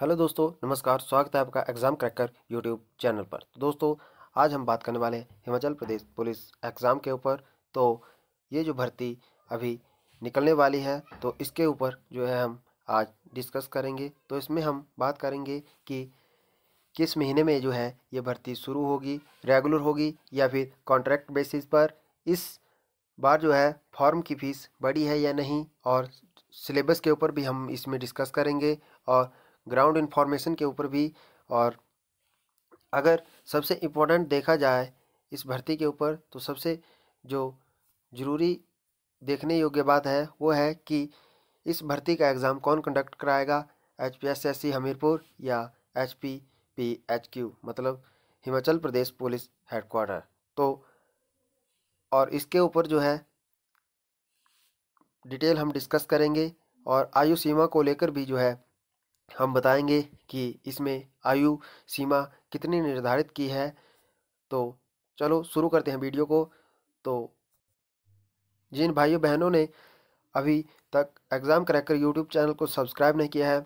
hello दोस्तों नमस्कार स्वागत है आपका एग्ज़ाम क्रैकर यूट्यूब चैनल पर तो दोस्तों आज हम बात करने वाले हैं हिमाचल प्रदेश पुलिस एग्ज़ाम के ऊपर तो ये जो भर्ती अभी निकलने वाली है तो इसके ऊपर जो है हम आज डिस्कस करेंगे तो इसमें हम बात करेंगे कि किस महीने में जो है ये भर्ती शुरू होगी रेगुलर होगी या फिर कॉन्ट्रैक्ट बेसिस पर इस बार जो है फॉर्म की फ़ीस बड़ी है या नहीं और सिलेबस के ऊपर भी हम इसमें डिस्कस करेंगे और ग्राउंड इन्फॉर्मेशन के ऊपर भी और अगर सबसे इम्पोर्टेंट देखा जाए इस भर्ती के ऊपर तो सबसे जो ज़रूरी देखने योग्य बात है वो है कि इस भर्ती का एग्ज़ाम कौन कंडक्ट कराएगा H P S S C Hamirpur या H P P H Q मतलब हिमाचल प्रदेश पुलिस हेडक्वार्टर तो और इसके ऊपर जो है डिटेल हम डिस्कस करेंगे और आयु सीमा को लेकर भी जो है हम बताएंगे कि इसमें आयु सीमा कितनी निर्धारित की है तो चलो शुरू करते हैं वीडियो को तो जिन भाइयों बहनों ने अभी तक एग्ज़ाम क्रैकर यूट्यूब चैनल को सब्सक्राइब नहीं किया है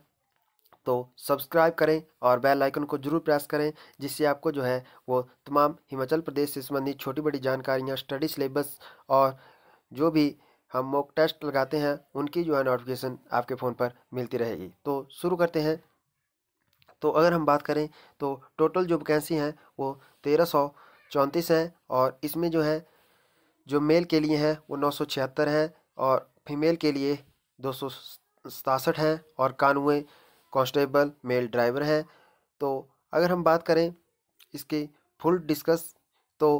तो सब्सक्राइब करें और बेल आइकन को जरूर प्रेस करें जिससे आपको जो है वो तमाम हिमाचल प्रदेश से संबंधित छोटी बड़ी जानकारियाँ स्टडी सिलेबस और जो भी हम मॉक टेस्ट लगाते हैं उनकी जो है नोटिफिकेशन आपके फ़ोन पर मिलती रहेगी तो शुरू करते हैं तो अगर हम बात करें तो टोटल जो वैकेंसी हैं वो तेरह सौ चौंतीस है और इसमें जो है जो मेल के लिए हैं वो नौ सौ छिहत्तर हैं और फीमेल के लिए दो सौ सतासठ हैं और कानवे कांस्टेबल मेल ड्राइवर हैं तो अगर हम बात करें इसके फुल डिस्कस तो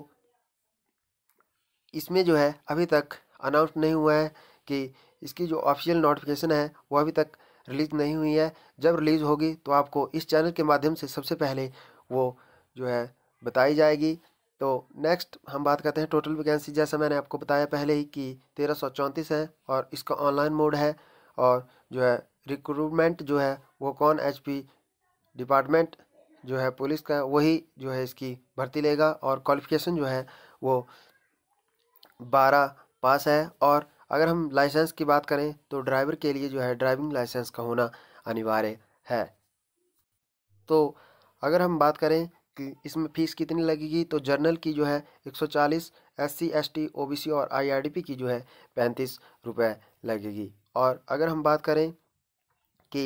इसमें जो है अभी तक अनाउंस नहीं हुआ है कि इसकी जो ऑफिशियल नोटिफिकेशन है वो अभी तक रिलीज़ नहीं हुई है जब रिलीज़ होगी तो आपको इस चैनल के माध्यम से सबसे पहले वो जो है बताई जाएगी तो नेक्स्ट हम बात करते हैं टोटल वैकेंसी जैसा मैंने आपको बताया पहले ही कि तेरह सौ चौंतीस है और इसका ऑनलाइन मोड है और जो है रिक्रूटमेंट जो है वो कौन एच डिपार्टमेंट जो है पुलिस का वही जो है इसकी भर्ती लेगा और क्वालिफिकेशन जो है वो बारह पास है और अगर हम लाइसेंस की बात करें तो ड्राइवर के लिए जो है ड्राइविंग लाइसेंस का होना अनिवार्य है तो अगर हम बात करें कि इसमें फ़ीस कितनी लगेगी तो जर्नल की जो है 140 एससी एसटी ओबीसी और आईआरडीपी की जो है पैंतीस रुपये लगेगी और अगर हम बात करें कि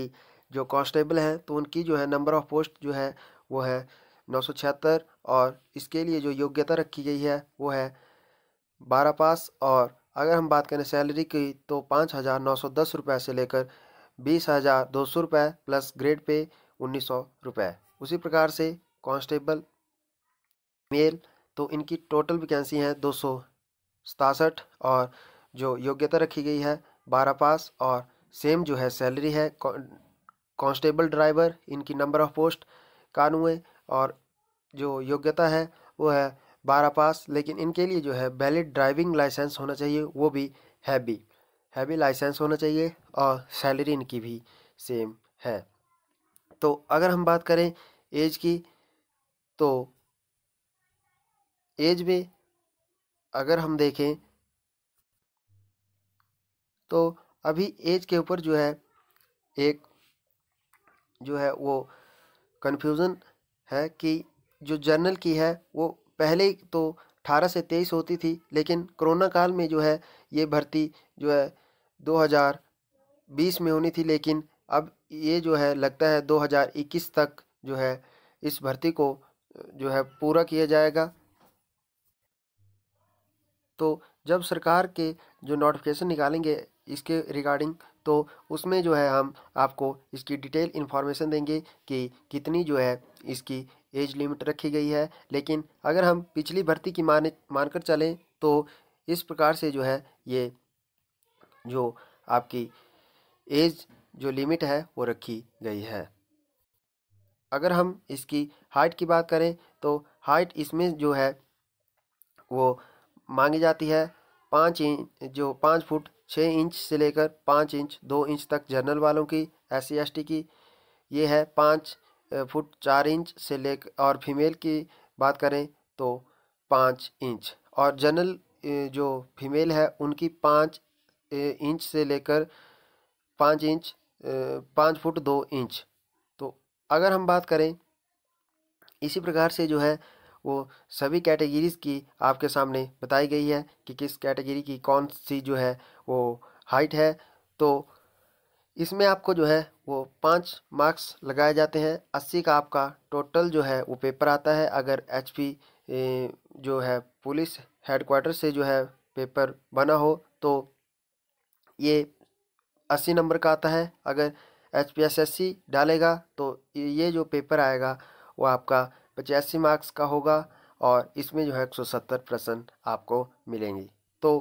जो कांस्टेबल हैं तो उनकी जो है नंबर ऑफ़ पोस्ट जो है वो है नौ और इसके लिए जो योग्यता रखी गई है वो है बारह पास और अगर हम बात करें सैलरी की तो पाँच हज़ार नौ सौ दस रुपये से लेकर बीस हज़ार दो सौ रुपये प्लस ग्रेड पे उन्नीस सौ रुपये उसी प्रकार से कांस्टेबल मेल तो इनकी टोटल वैकेंसी है दो सौ सतासठ और जो योग्यता रखी गई है बारह पास और सेम जो है सैलरी है कांस्टेबल ड्राइवर इनकी नंबर ऑफ पोस्ट कानवे और जो योग्यता है वो है बारह पास लेकिन इनके लिए जो है वैलिड ड्राइविंग लाइसेंस होना चाहिए वो भी हैवी हैवी लाइसेंस होना चाहिए और सैलरी इनकी भी सेम है तो अगर हम बात करें एज की तो एज में अगर हम देखें तो अभी एज के ऊपर जो है एक जो है वो कन्फ्यूज़न है कि जो जर्नल की है वो पहले तो अठारह से तेईस होती थी लेकिन कोरोना काल में जो है ये भर्ती जो है 2020 में होनी थी लेकिन अब ये जो है लगता है 2021 तक जो है इस भर्ती को जो है पूरा किया जाएगा तो जब सरकार के जो नोटिफिकेशन निकालेंगे इसके रिगार्डिंग तो उसमें जो है हम आपको इसकी डिटेल इन्फॉर्मेशन देंगे कि कितनी जो है इसकी एज लिमिट रखी गई है लेकिन अगर हम पिछली भर्ती की माने मानकर चलें तो इस प्रकार से जो है ये जो आपकी एज जो लिमिट है वो रखी गई है अगर हम इसकी हाइट की बात करें तो हाइट इसमें जो है वो मांगी जाती है पाँच इंच जो पाँच फुट छः इंच से लेकर पाँच इंच दो इंच तक जर्नल वालों की एस सी की ये है पाँच फुट चार इंच से ले और फीमेल की बात करें तो पाँच इंच और जनरल जो फीमेल है उनकी पाँच इंच से लेकर पाँच इंच पाँच फुट दो इंच तो अगर हम बात करें इसी प्रकार से जो है वो सभी कैटेगरीज़ की आपके सामने बताई गई है कि किस कैटेगरी की कौन सी जो है वो हाइट है तो इसमें आपको जो है वो पाँच मार्क्स लगाए जाते हैं अस्सी का आपका टोटल जो है वो पेपर आता है अगर एच जो है पुलिस हेडक्वार्टर से जो है पेपर बना हो तो ये अस्सी नंबर का आता है अगर H P S S C डालेगा तो ये जो पेपर आएगा वो आपका पचासी मार्क्स का होगा और इसमें जो है एक सौ सत्तर प्रश्न आपको मिलेंगी तो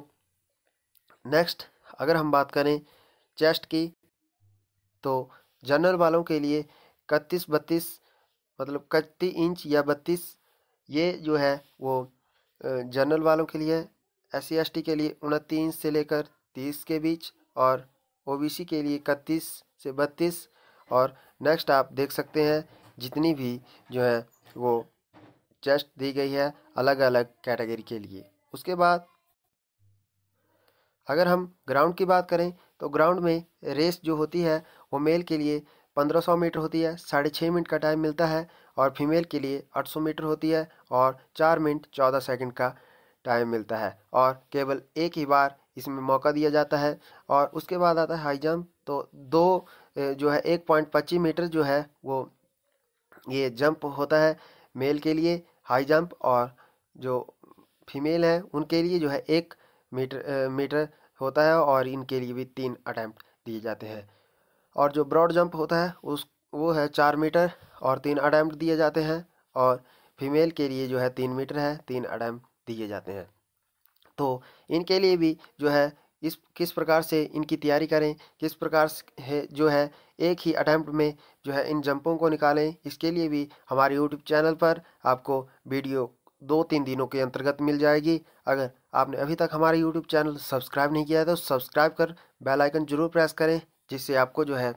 नेक्स्ट अगर हम बात करें चेस्ट की तो जनरल वालों के लिए इकतीस बत्तीस मतलब इकतीस इंच या बत्तीस ये जो है वो जनरल वालों के लिए एस सी के लिए उनतीस इंच से लेकर तीस के बीच और ओबीसी के लिए इकतीस से बत्तीस और नेक्स्ट आप देख सकते हैं जितनी भी जो है वो चेस्ट दी गई है अलग अलग कैटेगरी के लिए उसके बाद अगर हम ग्राउंड की बात करें तो ग्राउंड में रेस जो होती है वो मेल के लिए 1500 मीटर होती है साढ़े छः मिनट का टाइम मिलता है और फीमेल के लिए 800 मीटर होती है और चार मिनट चौदह सेकंड का टाइम मिलता है और केवल एक ही बार इसमें मौका दिया जाता है और उसके बाद आता है हाई जंप तो दो जो है एक पॉइंट पच्चीस मीटर जो है वो ये जंप होता है मेल के लिए हाई जंप और जो फीमेल हैं उनके लिए जो है एक मीटर मीटर होता है और इनके लिए भी तीन अटैम्प्ट दिए जाते हैं और जो ब्रॉड जंप होता है उस वो है चार मीटर और तीन अटैम्प्ट दिए जाते हैं और फीमेल के लिए जो है तीन मीटर है तीन अटैम्प्ट दिए जाते हैं तो इनके लिए भी जो है इस किस प्रकार से इनकी तैयारी करें किस प्रकार है जो है एक ही अटैम्प्ट में जो है इन जंपों को निकालें इसके लिए भी हमारे यूट्यूब चैनल पर आपको वीडियो दो तीन दिनों के अंतर्गत मिल जाएगी अगर आपने अभी तक हमारे यूट्यूब चैनल सब्सक्राइब नहीं किया है तो सब्सक्राइब कर बेल आइकन जरूर प्रेस करें जिससे आपको जो है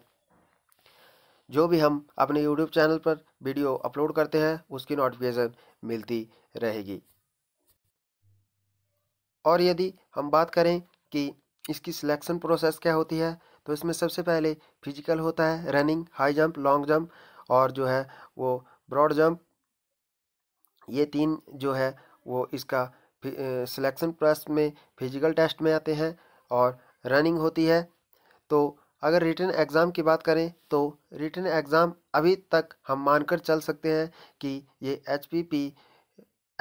जो भी हम अपने यूट्यूब चैनल पर वीडियो अपलोड करते हैं उसकी नोटिफिकेशन मिलती रहेगी और यदि हम बात करें कि इसकी सिलेक्शन प्रोसेस क्या होती है तो इसमें सबसे पहले फिजिकल होता है running high jump long jump और जो है वो ब्रॉड जंप ये तीन जो है वो इसका सिलेक्शन प्लस में फिजिकल टेस्ट में आते हैं और रनिंग होती है तो अगर रिटर्न एग्ज़ाम की बात करें तो रिटर्न एग्ज़ाम अभी तक हम मानकर चल सकते हैं कि ये H P P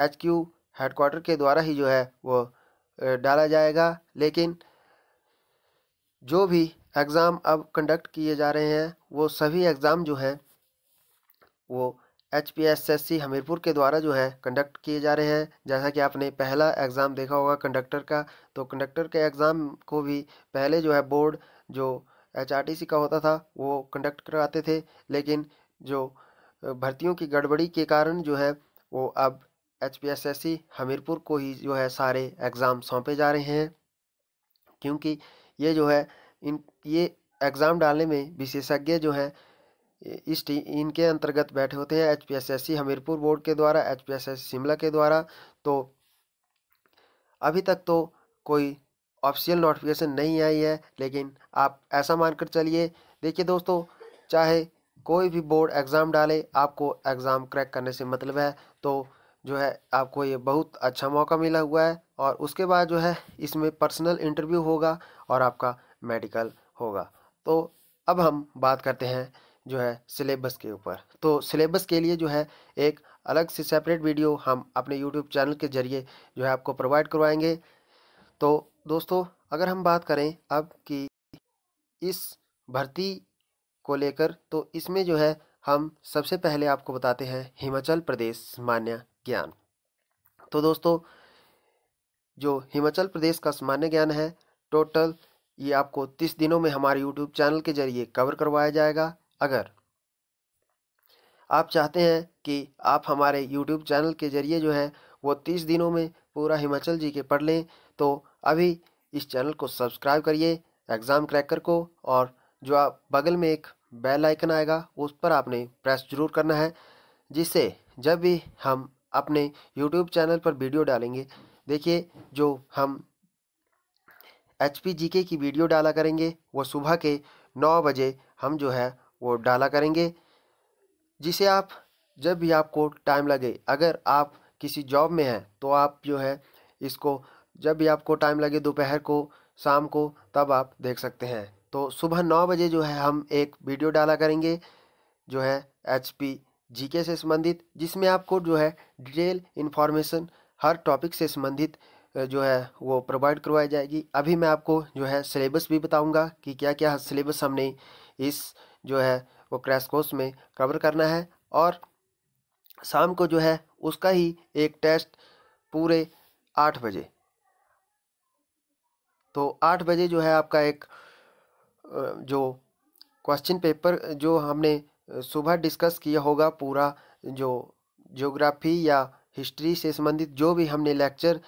H Q headquarter के द्वारा ही जो है वो डाला जाएगा लेकिन जो भी एग्ज़ाम अब कंडक्ट किए जा रहे हैं वो सभी एग्ज़ाम जो हैं वो H P S S C Hamirpur के द्वारा जो है कंडक्ट किए जा रहे हैं जैसा कि आपने पहला एग्ज़ाम देखा होगा कंडक्टर का तो कंडक्टर के एग्ज़ाम को भी पहले जो है बोर्ड जो एच आर टी सी का होता था वो कंडक्ट कराते थे लेकिन जो भर्तियों की गड़बड़ी के कारण जो है वो अब H P S S C Hamirpur को ही जो है सारे एग्ज़ाम सौंपे जा रहे हैं क्योंकि ये जो है इन ये एग्ज़ाम डालने में विशेषज्ञ जो है इस टी इनके अंतर्गत बैठे होते हैं एच हमीरपुर बोर्ड के द्वारा एच शिमला के द्वारा तो अभी तक तो कोई ऑफिशियल नोटिफिकेशन नहीं आई है लेकिन आप ऐसा मानकर चलिए देखिए दोस्तों चाहे कोई भी बोर्ड एग्ज़ाम डाले आपको एग्ज़ाम क्रैक करने से मतलब है तो जो है आपको ये बहुत अच्छा मौका मिला हुआ है और उसके बाद जो है इसमें पर्सनल इंटरव्यू होगा और आपका मेडिकल होगा तो अब हम बात करते हैं जो है सिलेबस के ऊपर तो सिलेबस के लिए जो है एक अलग से सेपरेट वीडियो हम अपने यूट्यूब चैनल के ज़रिए जो है आपको प्रोवाइड करवाएंगे तो दोस्तों अगर हम बात करें अब कि इस भर्ती को लेकर तो इसमें जो है हम सबसे पहले आपको बताते हैं हिमाचल प्रदेश सामान्य ज्ञान तो दोस्तों जो हिमाचल प्रदेश का सामान्य ज्ञान है टोटल ये आपको तीस दिनों में हमारे यूट्यूब चैनल के जरिए कवर करवाया जाएगा अगर आप चाहते हैं कि आप हमारे यूट्यूब चैनल के ज़रिए जो है वो तीस दिनों में पूरा हिमाचल जी के पढ़ लें तो अभी इस चैनल को सब्सक्राइब करिए एग्ज़ाम क्रैकर को और जो आप बगल में एक बेल आइकन आएगा उस पर आपने प्रेस जरूर करना है जिससे जब भी हम अपने यूट्यूब चैनल पर वीडियो डालेंगे देखिए जो हम एच पी जी के की वीडियो डाला करेंगे वो सुबह के नौ बजे हम जो है वो डाला करेंगे जिसे आप जब भी आपको टाइम लगे अगर आप किसी जॉब में हैं तो आप जो है इसको जब भी आपको टाइम लगे दोपहर को शाम को तब आप देख सकते हैं तो सुबह नौ बजे जो है हम एक वीडियो डाला करेंगे जो है एच पी जी के से संबंधित जिसमें आपको जो है डिटेल इन्फॉर्मेशन हर टॉपिक से संबंधित जो है वो प्रोवाइड करवाई जाएगी अभी मैं आपको जो है सिलेबस भी बताऊंगा कि क्या क्या सिलेबस हमने इस जो है वो क्रैश कोर्स में कवर करना है और शाम को जो है उसका ही एक टेस्ट पूरे आठ बजे तो आठ बजे जो है आपका एक जो क्वेश्चन पेपर जो हमने सुबह डिस्कस किया होगा पूरा जो ज्योग्राफी या हिस्ट्री से संबंधित जो भी हमने लेक्चर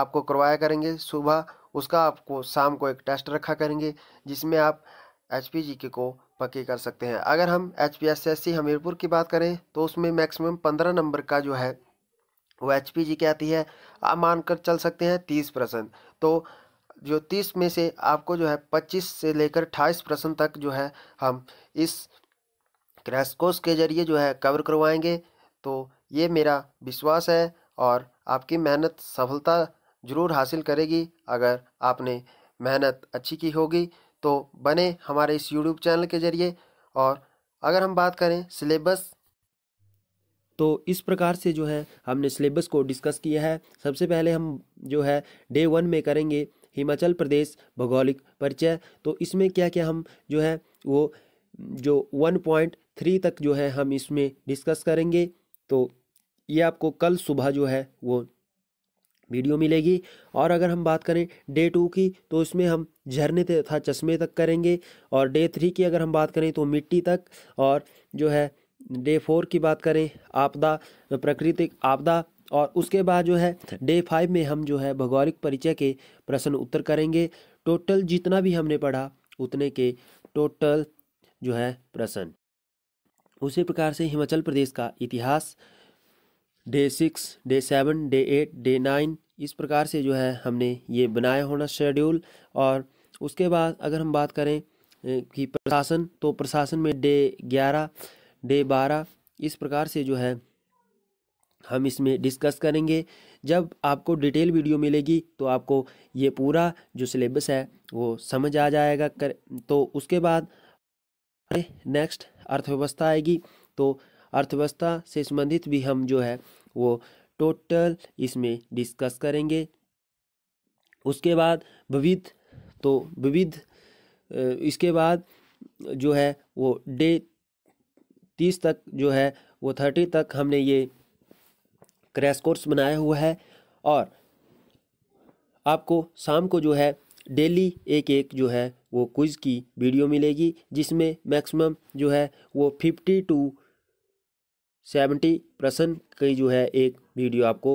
आपको करवाया करेंगे सुबह उसका आपको शाम को एक टेस्ट रखा करेंगे जिसमें आप एच पी जी के को पक्की कर सकते हैं अगर हम H P S S C Hamirpur की बात करें तो उसमें मैक्सिमम पंद्रह नंबर का जो है वो एच पी जी आती है आप मानकर चल सकते हैं तीस परसेंट तो जो तीस में से आपको जो है पच्चीस से लेकर अठाईस परसेंट तक जो है हम इस क्रैश कोर्स के जरिए जो है कवर करवाएंगे तो ये मेरा विश्वास है और आपकी मेहनत सफलता ज़रूर हासिल करेगी अगर आपने मेहनत अच्छी की होगी तो बने हमारे इस यूट्यूब चैनल के ज़रिए और अगर हम बात करें सिलेबस तो इस प्रकार से जो है हमने सिलेबस को डिस्कस किया है सबसे पहले हम जो है डे वन में करेंगे हिमाचल प्रदेश भौगोलिक परिचय तो इसमें क्या क्या हम जो है वो जो वन पॉइंट थ्री तक जो है हम इसमें डिस्कस करेंगे तो ये आपको कल सुबह जो है वो वीडियो मिलेगी और अगर हम बात करें डे टू की तो इसमें हम झरने तथा चश्मे तक करेंगे और डे थ्री की अगर हम बात करें तो मिट्टी तक और जो है डे फोर की बात करें आपदा प्राकृतिक आपदा और उसके बाद जो है डे फाइव में हम जो है भौगोलिक परिचय के प्रश्न उत्तर करेंगे टोटल जितना भी हमने पढ़ा उतने के टोटल जो है प्रश्न उसी प्रकार से हिमाचल प्रदेश का इतिहास day six day seven day eight day nine इस प्रकार से जो है हमने ये बनाया होना शेड्यूल और उसके बाद अगर हम बात करें कि प्रशासन तो प्रशासन में डे ग्यारह डे बारह इस प्रकार से जो है हम इसमें डिस्कस करेंगे जब आपको डिटेल वीडियो मिलेगी तो आपको ये पूरा जो सिलेबस है वो समझ आ जाएगा कर तो उसके बाद नेक्स्ट अर्थव्यवस्था आएगी तो अर्थव्यवस्था से संबंधित भी हम जो है वो टोटल इसमें डिस्कस करेंगे उसके बाद विविध तो विविध इसके बाद जो है वो डे तीस तक जो है वो थर्टी तक हमने ये क्रैश कोर्स बनाया हुआ है और आपको शाम को जो है डेली एक एक जो है वो क्विज़ की वीडियो मिलेगी जिसमें मैक्सिमम जो है वो फिफ्टी टू सेवेंटी प्रसन्न की जो है एक वीडियो आपको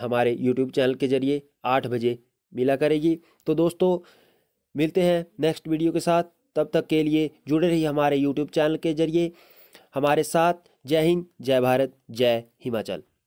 हमारे यूट्यूब चैनल के जरिए आठ बजे मिला करेगी तो दोस्तों मिलते हैं नेक्स्ट वीडियो के साथ तब तक के लिए जुड़े रहिए हमारे यूट्यूब चैनल के जरिए हमारे साथ जय हिंद जय भारत जय हिमाचल